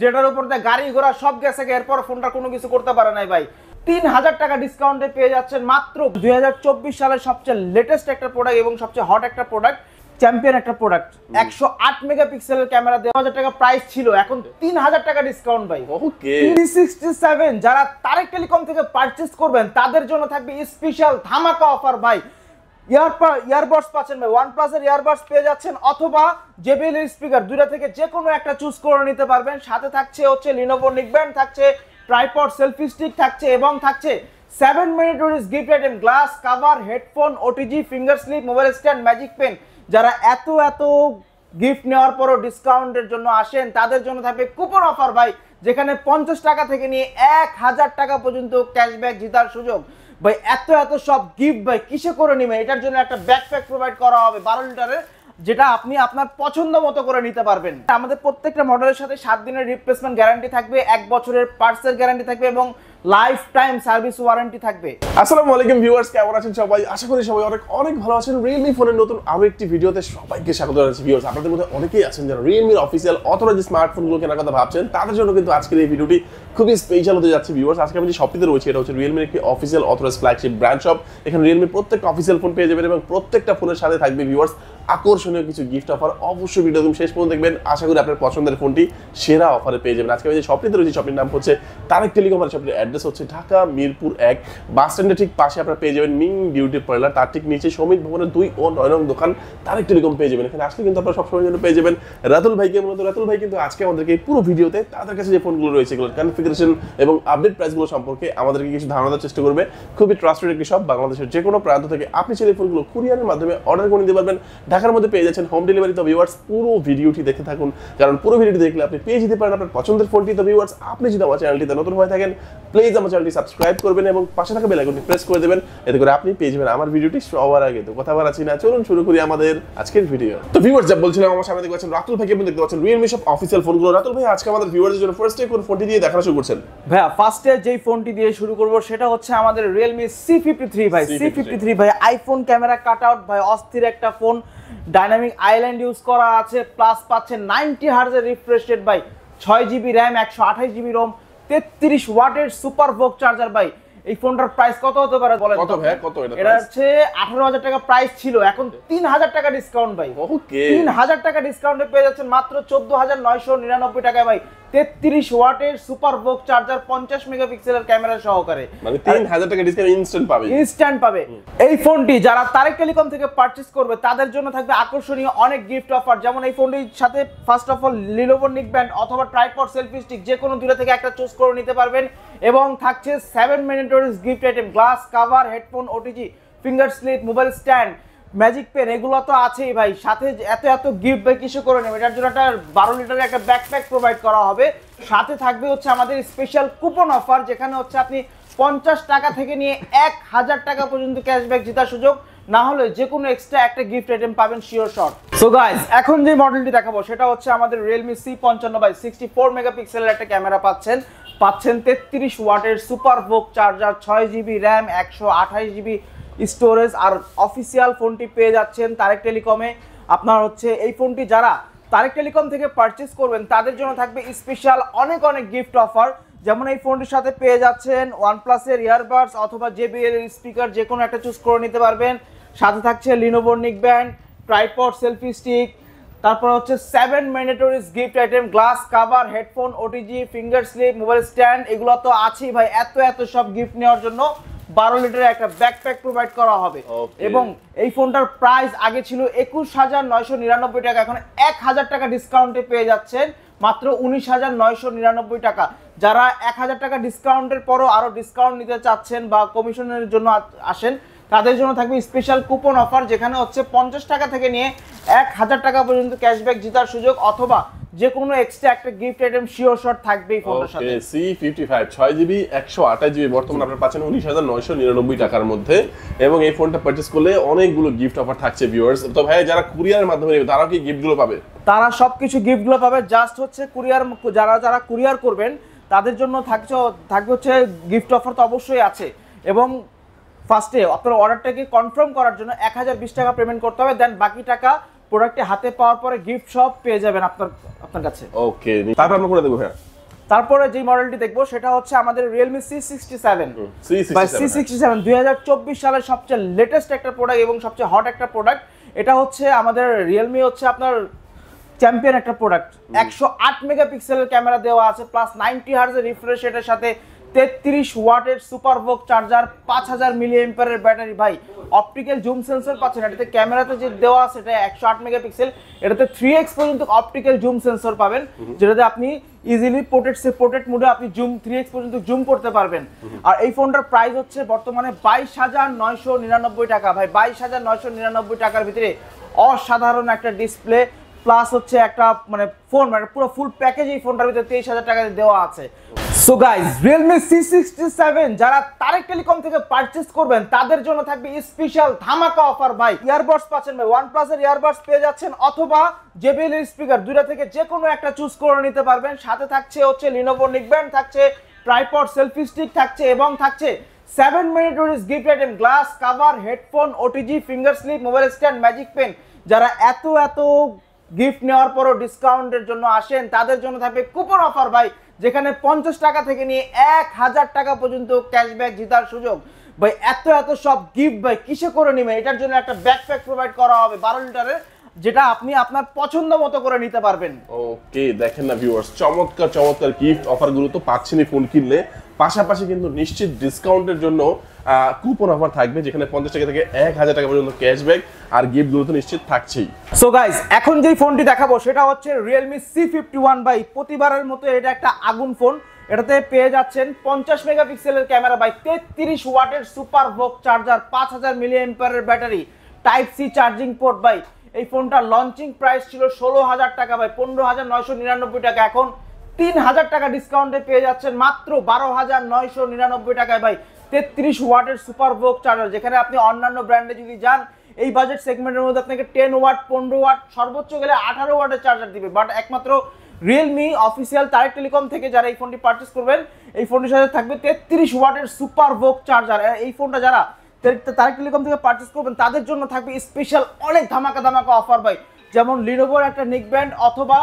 যেটার উপর দিয়ে গাড়ি ঘোড়া সব গেছে এরপর ফোনটা কোনো কিছু করতে পারে নাই ভাই তিন হাজার টাকা ডিসকাউন্টে পেয়ে যাচ্ছেন মাত্র দুই সালের সবচেয়ে লেটেস্ট একটা প্রোডাক্ট এবং সবচেয়ে হট একটা প্রোডাক্ট চ্যাম্পিয়ন একটা প্রোডাক্ট একশো আট মেগাপিক্সেলের ক্যামেরা দেড় হাজার টাকা প্রাইস ছিল এখন তিন হাজার টাকা ডিসকাউন্ট ভাই থ্রি সিক্সটি সেভেন যারা তারেক টেলিকম থেকে পারচেস করবেন তাদের জন্য থাকবে স্পেশাল ধামাকা অফার ভাই ইয়ারপা ইয়ারবাডস পাচ্ছেন ভাই ওয়ানপ্লাসের ইয়ারবাডস পেয়ে যাচ্ছেন অথবা জেবিএল স্পিকার দুইটা থেকে যে কোনো একটা চুজ করে নিতে পারবেন সাথে থাকছে হচ্ছে লিনোভো নিকব্যান্ড থাকছে ট্রাইপড সেলফি স্টিক থাকছে এবং থাকছে seven mandatories gift item glass cover headphone OTG finger slip mobile stand magic pen যারা এত এত গিফট নেওয়ার পরও ডিসকাউন্টের জন্য আসেন তাদের জন্য থাকবে কুপন অফার ভাই যেখানে পঞ্চাশ টাকা থেকে নিয়ে এক হাজার টাকা পর্যন্ত ক্যাশব্যাক জিতার সুযোগ ভাই এত এত সব গিফট ভাই কিসে করে নেবেন এটার জন্য একটা ব্যাকপ্যাক প্রোভাইড করা হবে বারো লিটারের যেটা আপনি আপনার পছন্দ মতো করে নিতে পারবেন আমাদের প্রত্যেকটা মডেলের সাথে সাত দিনের রিপ্লেসমেন্ট গ্যারান্টি থাকবে এক বছরের পার্সেল গ্যারান্টি থাকবে এবং লাইফ টাইম সার্ভিস ওয়ারেন্টি থাকবে আসসালামু আলাইকুম ভিউয়ার্স কেমন আছেন সবাই আশা করি সবাই অনেক অনেক ভালো আছেন রিয়েলমি ফোনের নতুন আরো একটি ভিডিওতে সবাইকে স্বাগত জানাচ্ছি ভিউয়ার্স আপনাদের মধ্যে অনেকেই আছেন যারা রিয়েলমির অফিসিয়াল অথরা যে স্মার্টফোনগুলো কেনার কথা ভাবছেন তাদের জন্য কিন্তু আজকের এই ভিডিওটি খুবই স্পেশাল হতে যাচ্ছে ভিউয়ার্স আজকে আমি যে শপটিতে রয়েছে এটা হচ্ছে রিয়েলমির একটি official authorize flagship brand shop এখানে রিয়েলমির প্রত্যেকটা অফিসিয়াল ফোন পেয়ে যাবেন এবং প্রত্যেকটা ফোনের সাথে থাকবে ভিউয়ার্স আকর্ষণীয় কিছু গিফট অফার অবশ্যই ভিডিও তুমি শেষ পর্যন্ত দেখবেন আশা করি আপনার পছন্দের ফোনটি সেরা অফারে পেয়ে যাবেন আজকে আমি যে শপটিতে রয়েছে শপটির নাম হচ্ছে তারেক টেলিকম আর শপটির অ্যাড্রেস হচ্ছে ঢাকা মিরপুর এক বাস স্ট্যান্ডের ঠিক পাশে আপনারা পেয়ে যাবেন মিং বিউটি পার্লার তার ঠিক নিচে সমিত ভবনের দুই ও নয় নং দোকান তার একটি রকম পেয়ে যাবেন এখানে আসলে কিন্তু আপনারা সবসময় জন্য পেয়ে যাবেন রাতুল ভাইকে মূলত রাতুল ভাই কিন্তু আজকে আমাদেরকে এই পুরো ভিডিওতে তাদের কাছে যে ফোনগুলো রয়েছে এগুলোর কনফিগারেশন এবং আপডেট প্রাইসগুলো সম্পর্কে আমাদেরকে কিছু ধারণা দেওয়ার চেষ্টা করবে খুবই ট্রাস্টেড একটি সব বাংলাদেশের যে কোনো প্রান্ত থেকে আপনি সেই ফোনগুলো কুরিয়ারের মাধ্যমে অর্ডার করে নিতে পারবেন ঢাকার মধ্যে পেয়ে যাচ্ছেন হোম ডেলিভারি তো ভিউয়ার্স পুরো ভিডিওটি দেখতে থাকুন কারণ পুরো ভিডিওটি দেখলে আপনি পেয়ে যেতে পারেন আপনার পছন্দের ফোনটি তো ভিউয়ার্স আপনি যদি আমার চ্যানেলটিতে নতুন হয়ে থাকেন প্লিজ আমার চ্যানেলটি সাবস্ক্রাইব করবেন এবং পাশে থাকা বেলাইকনটি প্রেস করে দেবেন এতে করে আপনি পেয়ে যাবেন আমার ভিডিওটি সবার আগে তো কথা বলা না চলুন শুরু করি আমাদের আজকের ভিডিও তো ভিউয়ার্স যা বলছিলাম আমার সামনে দেখতে পাচ্ছেন রাতুল ভাইকে দেখতে পাচ্ছেন রিয়েলমি সব অফিসিয়াল ফোনগুলো রাতুল ভাই আজকে আমাদের ভিউয়ারদের জন্য ফার্স্টে কোন ফোনটি দিয়ে দেখানো শুরু করছেন ভাই ফার্স্টে যেই ফোনটি দিয়ে শুরু করব সেটা হচ্ছে আমাদের রিয়েলমি সি ফিফটি থ্রি ভাই সি ফিফটি থ্রি ভাই আইফোন ক্যামেরা কাট আউট ভাই অস্থির একটা ফোন ডাইনামিক আইল্যান্ড ইউজ করা আছে প্লাস পাচ্ছে নাইনটি হার্জের রিফ্রেশ রেট ভাই ছয় জিবি র্যাম একশো আঠাশ জিবি রোম তেত্রিশ ওয়াটের সুপার ভোগ চার্জার ভাই এই ফোনটার প্রাইস কত হতে পারে বলেন কত ভাই কত এটা এটা আঠারো 18000 টাকা প্রাইস ছিল এখন 3000 টাকা ডিসকাউন্ট ভাই ওকে 3000 টাকা ডিসকাউন্টে পেয়ে যাচ্ছেন মাত্র 14999 টাকায় ভাই 33 ওয়াটের সুপার বোক চার্জার পঞ্চাশ মেগাপিক্সেলের ক্যামেরা সহকারে মানে 3000 হাজার টাকা ডিসকাউন্ট ইনস্ট্যান্ট পাবে ইনস্ট্যান্ট পাবে এই ফোনটি যারা তারেক টেলিকম থেকে পারচেস করবে তাদের জন্য থাকবে আকর্ষণীয় অনেক গিফট অফার যেমন এই ফোনটির সাথে first of all Lenovo neckband অথবা ট্রাইপড সেলফি স্টিক যে কোনো দূরে থেকে একটা চুজ করে নিতে পারবেন এবং থাকছে seven mandatories gift item glass cover headphone OTG finger slip mobile stand magic pen এগুলো তো আছেই ভাই সাথে এত এত গিফট ভাই কিছু করে নেবে এটার জন্য একটা বারো লিটারের একটা ব্যাকপ্যাক প্রোভাইড করা হবে সাথে থাকবে হচ্ছে আমাদের স্পেশাল কুপন অফার যেখানে হচ্ছে আপনি পঞ্চাশ টাকা থেকে নিয়ে এক হাজার টাকা পর্যন্ত ক্যাশব্যাক জেতার সুযোগ না হলে যে কোনো এক্সট্রা একটা গিফট আইটেম পাবেন শিওর শট সো গাইজ এখন যে মডেলটি দেখাবো সেটা হচ্ছে আমাদের রিয়েলমি সি পঞ্চান্ন বাই সিক্সটি ফোর মেগাপিক্সেলের একটা ক্যামেরা পাচ্ছেন পাচ্ছেন তেত্রিশ ওয়াটের সুপার ভোক চার্জার ছয় জিবি র্যাম একশো আঠাশ জিবি স্টোরেজ আর অফিসিয়াল ফোনটি পেয়ে যাচ্ছেন তারেক টেলিকমে আপনার হচ্ছে এই ফোনটি যারা তারেক টেলিকম থেকে পারচেস করবেন তাদের জন্য থাকবে স্পেশাল অনেক অনেক গিফট অফার যেমন এই ফোনটির সাথে পেয়ে যাচ্ছেন ওয়ানপ্লাসের ইয়ারবাডস অথবা জেবিএল স্পিকার যে কোনো একটা চুজ করে নিতে পারবেন সাথে থাকছে লিনোবোর নিক ব্যান্ড ট্রাইপড সেলফি স্টিক তারপর হচ্ছে seven mandatories gift item glass cover headphone OTG finger slip mobile stand এগুলো তো আছেই ভাই এত এত সব গিফট নেওয়ার জন্য বারো লিটারের একটা ব্যাকপ্যাক প্রোভাইড করা হবে এবং এই ফোনটার প্রাইস আগে ছিল একুশ হাজার নয়শো নিরানব্বই টাকা এখন এক হাজার টাকা ডিসকাউন্টে পেয়ে যাচ্ছেন মাত্র উনিশ হাজার নয়শো নিরানব্বই টাকা যারা এক হাজার টাকা ডিসকাউন্টের পরও আরও ডিসকাউন্ট নিতে চাচ্ছেন বা কমিশনের জন্য আসেন তাদের জন্য থাকবে স্পেশাল কুপন অফার যেখানে হচ্ছে পঞ্চাশ টাকা থেকে নিয়ে এক হাজার টাকা পর্যন্ত ক্যাশব্যাক জেতার সুযোগ অথবা যে কোনো এক্সট্রা একটা গিফট আইটেম শিওর শট থাকবেই ফোনের সাথে সাথে সি 55 128 জিবি বর্তমানে আপনারা পাচ্ছেন 19999 টাকার মধ্যে এবং এই ফোনটা পারচেজ করলে অনেকগুলো গিফট অফার থাকছে ভিউয়ার্স তো ভাই যারা কুরিয়ারের মাধ্যমে নেবে তারা কি গিফটগুলো পাবে তারা সবকিছু গিফটগুলো পাবে জাস্ট হচ্ছে কুরিয়ার যারা যারা কুরিয়ার করবেন তাদের জন্য থাকছে থাকবে হচ্ছে গিফট অফার তো অবশ্যই আছে এবং ফার্স্টে আপনার অর্ডারটাকে কনফার্ম করার জন্য এক হাজার বিশ টাকা পেমেন্ট করতে হবে দেন বাকি টাকা প্রোডাক্টটি হাতে পাওয়ার পরে গিফট সব পেয়ে যাবেন আপনার আপনার কাছে ওকে তারপর আমরা করে দেব হ্যাঁ তারপরে যে মডেলটি দেখবো সেটা হচ্ছে আমাদের Realme C sixty seven C sixty seven দুই হাজার চব্বিশ সালের সবচেয়ে লেটেস্ট একটা প্রোডাক্ট এবং সবচেয়ে হট একটা প্রোডাক্ট এটা হচ্ছে আমাদের রিয়েলমি হচ্ছে আপনার চ্যাম্পিয়ন একটা প্রোডাক্ট একশো আট মেগাপিক্সেলের ক্যামেরা দেওয়া আছে প্লাস নাইনটি হার্জের রিফ্রেশ রেটের সাথে তেত্রিশ ওয়াটের সুপারভোক চার্জার পাঁচ হাজার মিলি এম্পারের ব্যাটারি ভাই অপটিক্যাল জুম সেন্সর পাচ্ছেন এটাতে ক্যামেরাতে যে দেওয়া আছে এটা একশো আট মেগাপিক্সেল এটাতে থ্রি এক্স পর্যন্ত অপটিক্যাল জুম সেন্সর পাবেন যেটাতে আপনি ইজিলি পোর্টেড সে পোর্টেড মোডে আপনি জুম থ্রি এক্স পর্যন্ত জুম করতে পারবেন আর এই ফোনটার প্রাইস হচ্ছে বর্তমানে বাইশ হাজার নয়শো নিরানব্বই টাকা ভাই বাইশ হাজার নয়শো নিরানব্বই টাকার ভিতরে অসাধারণ একটা ডিসপ্লে প্লাস হচ্ছে একটা মানে ফোন মানে পুরো ফুল প্যাকেজ এই ফোনটার ভিতরে তেইশ হাজার টাকা দেওয়া আছে so guys Realme C sixty seven যারা তারেক টেলিকম থেকে পারচেস করবেন তাদের জন্য থাকবে স্পেশাল ধামাকা অফার ভাই ইয়ারবাডস পাচ্ছেন ভাই ওয়ান প্লাসের ইয়ারবাডস পেয়ে যাচ্ছেন অথবা জেবিএল স্পিকার দুইটা থেকে যে কোনো একটা চুজ করে নিতে পারবেন সাথে থাকছে হচ্ছে লিনোভো নিকব্যান্ড থাকছে ট্রাইপড সেলফি স্টিক থাকছে এবং থাকছে seven mandatories gift item glass cover headphone OTG finger slip mobile stand magic pen যারা এত এত গিফট নেওয়ার পরও ডিসকাউন্টের জন্য আসেন তাদের জন্য থাকবে কুপন অফার ভাই যেখানে পঞ্চাশ টাকা থেকে নিয়ে এক হাজার টাকা পর্যন্ত ক্যাশব্যাক জিতার সুযোগ ভাই এত এত সব গিফট ভাই কিসে করে নেবে এটার জন্য একটা ব্যাকপ্যাক প্রোভাইড করা হবে বারো লিটারের যেটা আপনি আপনার পছন্দ মতো করে নিতে পারবেন ওকে দেখেন না ভিউয়ার্স চমৎকার চমৎকার গিফট অফারগুলো তো পাচ্ছেনই ফোন কিনলে পাশাপাশি কিন্তু নিশ্চিত ডিসকাউন্টের জন্য কুপন অফার থাকবে যেখানে পঞ্চাশ টাকা থেকে এক হাজার টাকা পর্যন্ত ক্যাশব্যাক আর গিফট তো নিশ্চিত থাকছেই সো গাইজ এখন যেই ফোনটি দেখাবো সেটা হচ্ছে রিয়েলমি সি ফিফটি ওয়ান বাই প্রতিবারের মতো এটা একটা আগুন ফোন এটাতে পেয়ে যাচ্ছেন পঞ্চাশ মেগাপিক্সেলের ক্যামেরা বাই তেত্রিশ ওয়াটের সুপার বোক চার্জার পাঁচ হাজার মিলিয়াম্পারের battery type C charging port বাই এই ফোনটার লঞ্চিং প্রাইস ছিল ষোলো হাজার টাকা বাই পনেরো হাজার নয়শো নিরানব্বই টাকা এখন তিন হাজার টাকা ডিসকাউন্টে পেয়ে যাচ্ছেন মাত্র বারো হাজার নয়শো নিরানব্বই টাকায় ভাই তেত্রিশ ওয়াটের সুপার বোক চার্জার যেখানে আপনি অন্যান্য ব্র্যান্ডে যদি যান এই বাজেট সেগমেন্টের মধ্যে আপনাকে টেন ওয়াট পনেরো ওয়াট সর্বোচ্চ গেলে আঠারো ওয়াটের চার্জার দিবে বাট একমাত্র রিয়েলমি অফিসিয়াল তারেক টেলিকম থেকে যারা এই ফোনটি পারচেস করবেন এই ফোনটির সাথে থাকবে তেত্রিশ ওয়াটের সুপার বোক চার্জার এই ফোনটা যারা তারেক টেলিকম থেকে পারচেস করবেন তাদের জন্য থাকবে স্পেশাল অনেক ধামাকা ধামাকা অফার ভাই যেমন লিনোভোর একটা নিক ব্যান্ড অথবা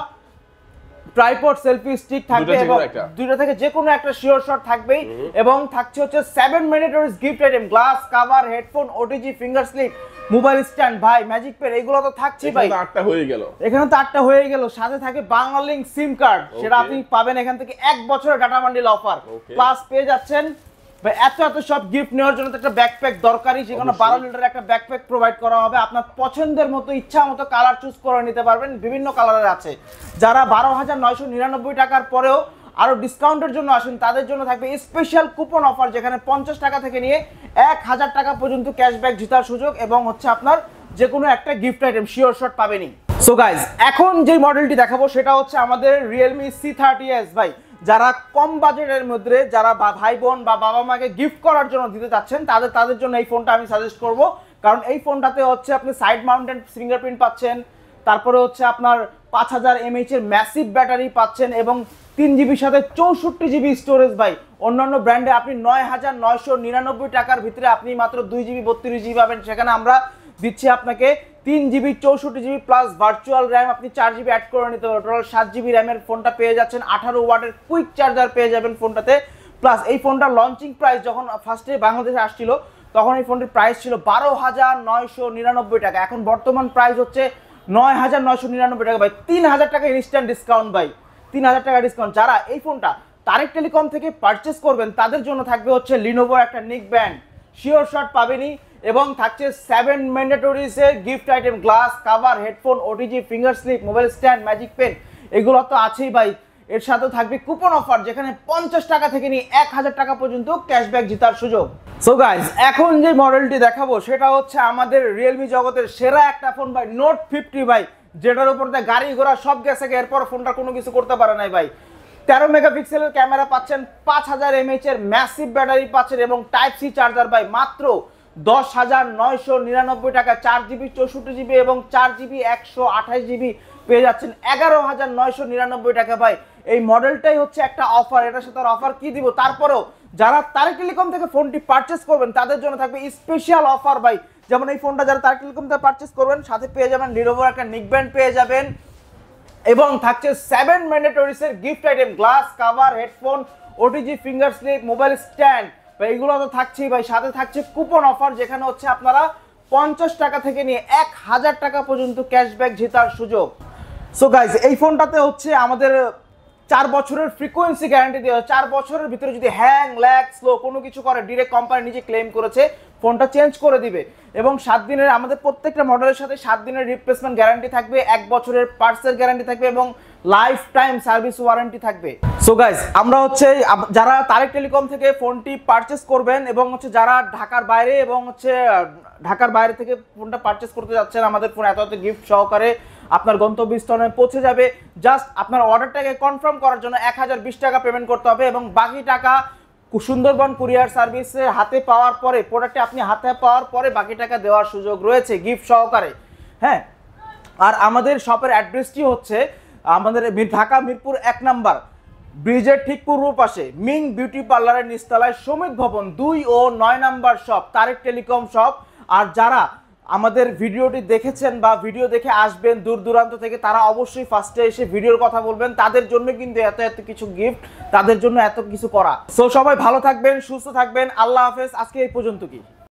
ট্রাইপড সেলফি স্টিক থাকবে এবং দুইটা থেকে যে কোনো একটা শিওর শট থাকবেই এবং থাকছে হচ্ছে seven mandatories gift item glass cover headphone OTG finger slip mobile stand ভাই ম্যাজিক পেন এগুলো তো থাকছে ভাই আটটা হয়ে গেল এখানে তো আটটা হয়ে গেল সাথে থাকে বাংলা সিম কার্ড সেটা আপনি পাবেন এখান থেকে এক বছরের ডাটা বান্ডিল অফার প্লাস পেয়ে যাচ্ছেন ভাই এত এত সব গিফট নেওয়ার জন্য বারো একটা প্রোভাইড করা হবে আপনার পছন্দের মতো ইচ্ছা মতো কালার চুজ করে নিতে পারবেন বিভিন্ন কালারের আছে যারা বারো হাজার নয়শো নিরানব্বই টাকার পরেও আরও ডিসকাউন্টের জন্য আসেন তাদের জন্য থাকবে স্পেশাল কুপন অফার যেখানে পঞ্চাশ টাকা থেকে নিয়ে এক হাজার টাকা পর্যন্ত ক্যাশব্যাক জিতার সুযোগ এবং হচ্ছে আপনার যে কোনো একটা গিফট আইটেম শিওর শট পাবেনি সো গাইজ এখন যে মডেলটি দেখাবো সেটা হচ্ছে আমাদের রিয়েলমি সি থার্টি এস ভাই যারা কম বাজেটের মধ্যে যারা ভাই বোন বা বাবা মাকে গিফট করার জন্য দিতে চাচ্ছেন তাদের তাদের জন্য এই ফোনটা আমি সাজেস্ট করব কারণ এই ফোনটাতে হচ্ছে আপনি সাইড মাউন্টেন ফিঙ্গারপ্রিন্ট পাচ্ছেন তারপরে হচ্ছে আপনার পাঁচ হাজার এমএইচ এর ম্যাসিভ ব্যাটারি পাচ্ছেন এবং তিন জিবির সাথে চৌষট্টি জিবি স্টোরেজ ভাই অন্যান্য ব্র্যান্ডে আপনি নয় হাজার নয়শো নিরানব্বই টাকার ভিতরে আপনি মাত্র দুই জিবি বত্রিশ জিবি পাবেন সেখানে আমরা দিচ্ছে আপনাকে তিন জিবি চৌষট্টি জিবি প্লাস ভার্চুয়াল র্যাম আপনি চার জিবি অ্যাড করে নিতে পারেন টোটাল সাত জিবি র্যামের ফোনটা পেয়ে যাচ্ছেন আঠারো ওয়াটের কুইক চার্জার পেয়ে যাবেন ফোনটাতে প্লাস এই ফোনটার লঞ্চিং প্রাইস যখন ফার্স্টে বাংলাদেশে আসছিল তখন এই ফোনটির প্রাইস ছিল বারো হাজার নয়শো নিরানব্বই টাকা এখন বর্তমান প্রাইস হচ্ছে নয় হাজার নয়শো নিরানব্বই টাকা ভাই তিন হাজার টাকা ইনস্ট্যান্ট ডিসকাউন্ট ভাই তিন হাজার টাকা ডিসকাউন্ট যারা এই ফোনটা তারেক টেলিকম থেকে পারচেস করবেন তাদের জন্য থাকবে হচ্ছে লিনোভোর একটা নিক ব্যান্ড শিওর শট পাবেনি এবং থাকছে সেভেন এর gift item glass cover headphone OTG finger slip mobile stand magic pen এগুলো তো আছেই ভাই এর সাথে থাকবে কুপন অফার যেখানে পঞ্চাশ টাকা থেকে নিয়ে এক হাজার টাকা পর্যন্ত ক্যাশব্যাক জেতার সুযোগ সো গাইজ এখন যে মডেলটি দেখাবো সেটা হচ্ছে আমাদের রিয়েলমি জগতের সেরা একটা ফোন ভাই নোট ফিফটি ভাই যেটার উপর দিয়ে গাড়ি ঘোড়া সব গেছে এরপর ফোনটা কোনো কিছু করতে পারে নাই ভাই তেরো মেগাপিক্সেলের ক্যামেরা পাচ্ছেন পাঁচ হাজার এমএইচ এর ম্যাসিভ ব্যাটারি পাচ্ছেন এবং টাইপ সি চার্জার ভাই মাত্র দশ হাজার নয়শো নিরানব্বই টাকা চার জিবি চৌষট্টি জিবি এবং চার জিবি একশো আঠাশ জিবি পেয়ে যাচ্ছেন এগারো হাজার নয়শো নিরানব্বই টাকা ভাই এই মডেলটাই হচ্ছে একটা অফার এটার সাথে অফার কি দিব তারপরেও যারা তার টেলিকম থেকে ফোনটি পারচেস করবেন তাদের জন্য থাকবে স্পেশাল অফার ভাই যেমন এই ফোনটা যারা তার টেলিকম থেকে পারচেস করবেন সাথে পেয়ে যাবেন নিরব একটা নিকব্যান্ড পেয়ে যাবেন এবং থাকছে সেভেন ম্যান্ডেটরিসের gift item glass cover headphone OTG finger slip mobile stand ভাই এগুলো তো থাকছেই ভাই সাথে থাকছে কুপন অফার যেখানে হচ্ছে আপনারা পঞ্চাশ টাকা থেকে নিয়ে এক হাজার টাকা পর্যন্ত ক্যাশব্যাক জেতার সুযোগ সো গাইজ এই ফোনটাতে হচ্ছে আমাদের চার বছরের ফ্রিকোয়েন্সি গ্যারান্টি দেওয়া চার বছরের ভিতরে যদি হ্যাং ল্যাগ স্লো কোনো কিছু করে ডিরেক্ট কোম্পানি নিজে ক্লেম করেছে ফোনটা চেঞ্জ করে দিবে এবং সাত দিনের আমাদের প্রত্যেকটা মডেলের সাথে সাত দিনের রিপ্লেসমেন্ট গ্যারান্টি থাকবে এক বছরের পার্টসের গ্যারান্টি থাকবে এবং লাইফ টাইম সার্ভিস ওয়ারেন্টি থাকবে সো গাইজ আমরা হচ্ছে যারা তারেক টেলিকম থেকে ফোনটি পারচেস করবেন এবং হচ্ছে যারা ঢাকার বাইরে এবং হচ্ছে ঢাকার বাইরে থেকে ফোনটা পারচেস করতে যাচ্ছেন আমাদের ফোন এত এত গিফট সহকারে আপনার গন্তব্যস্থলে পৌঁছে যাবে জাস্ট আপনার অর্ডারটাকে কনফার্ম করার জন্য এক টাকা পেমেন্ট করতে হবে এবং বাকি টাকা সুন্দরবন কুরিয়ার সার্ভিসে হাতে পাওয়ার পরে প্রোডাক্টে আপনি হাতে পাওয়ার পরে বাকি টাকা দেওয়ার সুযোগ রয়েছে গিফট সহকারে হ্যাঁ আর আমাদের শপের অ্যাড্রেসটি হচ্ছে আমাদের ঢাকা মিরপুর এক নাম্বার ব্রিজের ঠিক পূর্ব পাশে মিং বিউটি পার্লারের নিস্তলায় সমিত ভবন দুই ও নয় number shop Tarek telecom shop আর যারা আমাদের ভিডিওটি দেখেছেন বা ভিডিও দেখে আসবেন দূর দূরান্ত থেকে তারা অবশ্যই ফার্স্টে এসে ভিডিওর কথা বলবেন তাদের জন্য কিন্তু এত এত কিছু গিফট তাদের জন্য এত কিছু করা সো সবাই ভালো থাকবেন সুস্থ থাকবেন আল্লাহ হাফেজ আজকে এই পর্যন্ত কি